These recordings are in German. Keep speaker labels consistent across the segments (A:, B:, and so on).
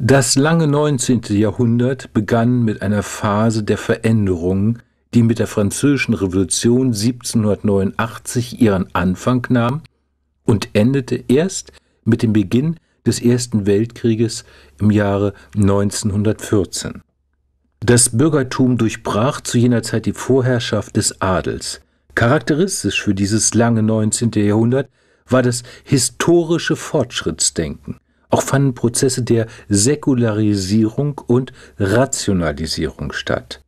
A: Das lange 19. Jahrhundert begann mit einer Phase der Veränderungen, die mit der Französischen Revolution 1789 ihren Anfang nahm und endete erst mit dem Beginn des Ersten Weltkrieges im Jahre 1914. Das Bürgertum durchbrach zu jener Zeit die Vorherrschaft des Adels. Charakteristisch für dieses lange 19. Jahrhundert war das historische Fortschrittsdenken – auch fanden Prozesse der Säkularisierung und Rationalisierung statt.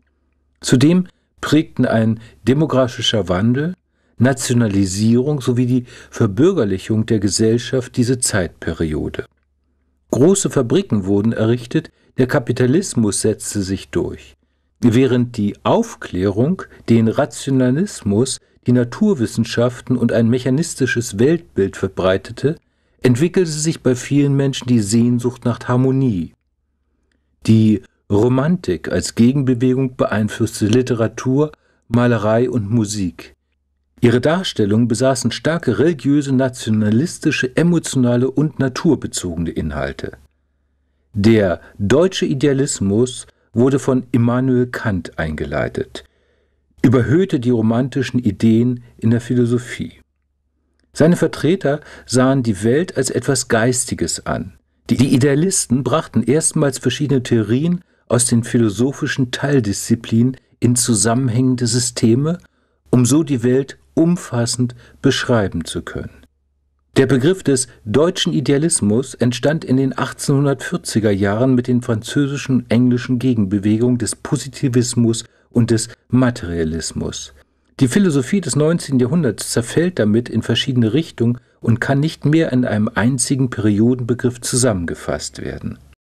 A: Zudem prägten ein demografischer Wandel, Nationalisierung sowie die Verbürgerlichung der Gesellschaft diese Zeitperiode. Große Fabriken wurden errichtet, der Kapitalismus setzte sich durch, während die Aufklärung den Rationalismus, die Naturwissenschaften und ein mechanistisches Weltbild verbreitete, entwickelte sich bei vielen Menschen die Sehnsucht nach Harmonie. Die Romantik als Gegenbewegung beeinflusste Literatur, Malerei und Musik. Ihre Darstellungen besaßen starke religiöse, nationalistische, emotionale und naturbezogene Inhalte. Der deutsche Idealismus wurde von Immanuel Kant eingeleitet, überhöhte die romantischen Ideen in der Philosophie. Seine Vertreter sahen die Welt als etwas Geistiges an. Die Idealisten brachten erstmals verschiedene Theorien aus den philosophischen Teildisziplinen in zusammenhängende Systeme, um so die Welt umfassend beschreiben zu können. Der Begriff des deutschen Idealismus entstand in den 1840er Jahren mit den französischen und englischen Gegenbewegungen des Positivismus und des Materialismus. Die Philosophie des 19. Jahrhunderts zerfällt damit in verschiedene Richtungen und kann nicht mehr in einem einzigen Periodenbegriff zusammengefasst werden